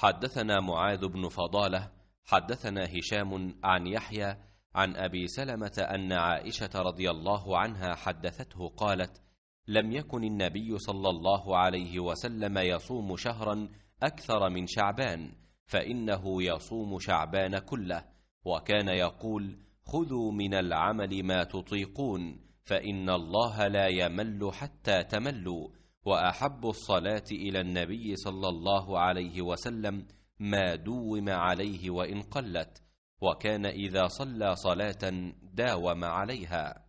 حدثنا معاذ بن فضالة حدثنا هشام عن يحيى عن أبي سلمة أن عائشة رضي الله عنها حدثته قالت لم يكن النبي صلى الله عليه وسلم يصوم شهرا أكثر من شعبان فإنه يصوم شعبان كله وكان يقول خذوا من العمل ما تطيقون فإن الله لا يمل حتى تملوا واحب الصلاه الى النبي صلى الله عليه وسلم ما دوم عليه وان قلت وكان اذا صلى صلاه داوم عليها